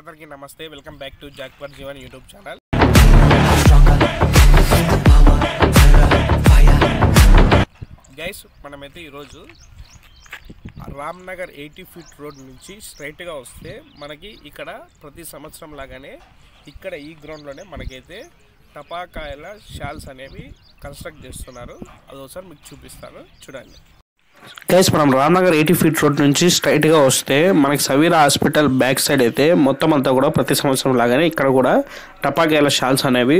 అందరికి నమస్తే welcome back to పర్ జీవన్ యూట్యూబ్ ఛానల్ గైస్ మనమైతే ఈరోజు రామ్నగర్ ఎయిటీ ఫీట్ రోడ్ నుంచి స్ట్రైట్గా వస్తే మనకి ఇక్కడ ప్రతి సంవత్సరం లాగానే ఇక్కడ ఈ గ్రౌండ్లోనే మనకైతే టపాకాయల షాల్స్ అనేవి కన్స్ట్రక్ట్ చేస్తున్నారు అది ఒకసారి మీకు చూపిస్తాను చూడండి గైస్ మనం రామ్నగర్ ఎయిటీ ఫీట్ రోడ్ నుంచి స్ట్రైట్గా వస్తే మనకి సవీర హాస్పిటల్ బ్యాక్ సైడ్ అయితే మొత్తం అంతా కూడా ప్రతి సంవత్సరం లాగానే ఇక్కడ కూడా టపాకాయల షాల్స్ అనేవి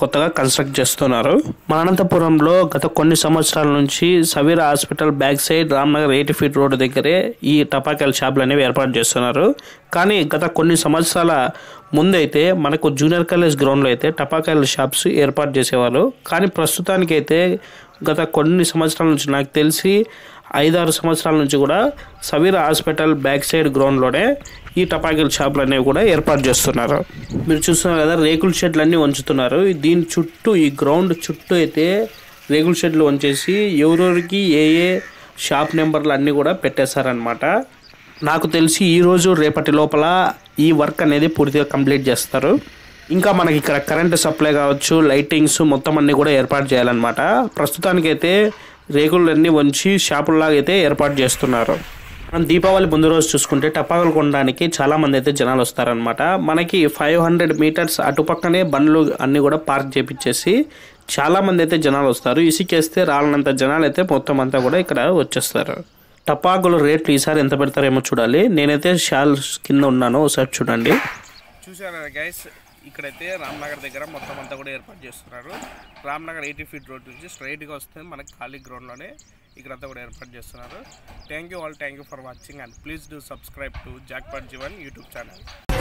కొత్తగా కన్స్ట్రక్ట్ చేస్తున్నారు మన అనంతపురంలో గత కొన్ని సంవత్సరాల నుంచి Saveera hospital back side Ramnagar eighty feet road దగ్గరే ఈ టపాకాయల షాపులు అనేవి ఏర్పాటు చేస్తున్నారు కానీ గత కొన్ని సంవత్సరాల ముందైతే మనకు జూనియర్ కాలేజ్ గ్రౌండ్లో అయితే టపాకాయల షాప్స్ ఏర్పాటు చేసేవారు కానీ ప్రస్తుతానికైతే గత కొన్ని సంవత్సరాల నుంచి నాకు తెలిసి ఐదారు సంవత్సరాల నుంచి కూడా సవీర్ హాస్పిటల్ బ్యాక్ సైడ్ గ్రౌండ్లోనే ఈ టపాకిల్ షాపులు అనేవి కూడా ఏర్పాటు చేస్తున్నారు మీరు చూస్తున్నారు కదా రేకుల షెడ్లు అన్నీ వంచుతున్నారు దీని చుట్టూ ఈ గ్రౌండ్ చుట్టూ అయితే రేకుల షెడ్లు వంచేసి ఎవరెవరికి ఏ ఏ షాప్ నెంబర్లు అన్నీ కూడా పెట్టేశారనమాట నాకు తెలిసి ఈరోజు రేపటి లోపల ఈ వర్క్ అనేది పూర్తిగా కంప్లీట్ చేస్తారు ఇంకా మనకి ఇక్కడ కరెంటు సప్లై కావచ్చు లైటింగ్స్ మొత్తం అన్నీ కూడా ఏర్పాటు చేయాలన్నమాట ప్రస్తుతానికైతే రేకులన్నీ ఉంచి షాపుల్లాగా అయితే ఏర్పాటు చేస్తున్నారు మనం దీపావళి ముందు రోజు చూసుకుంటే టపాకులు కొనడానికి చాలామంది అయితే జనాలు వస్తారనమాట మనకి ఫైవ్ హండ్రెడ్ మీటర్స్ అటుపక్కనే బండ్లు అన్నీ కూడా పార్క్ చేపించేసి చాలామంది అయితే జనాలు వస్తారు ఇసుకేస్తే రాలనంత జనాలు అయితే మొత్తం అంతా కూడా ఇక్కడ వచ్చేస్తారు టపాకులు రేట్లు ఈసారి ఎంత పెడతారేమో చూడాలి నేనైతే షాల్ కింద ఉన్నాను ఒకసారి చూడండి చూసారా గైస్ ఇక్కడైతే రామ్నగర్ దగ్గర మొత్తం అంతా కూడా ఏర్పాటు చేస్తున్నారు రామ్నగర్ ఎయిటీ ఫీట్ రోడ్ నుంచి స్ట్రైట్గా వస్తే మనకి ఖాళీ గ్రౌండ్లోనే ఇక్కడంతా కూడా ఏర్పాటు చేస్తున్నారు thank you all thank you for watching and please do subscribe to Jackpot Jeevan YouTube channel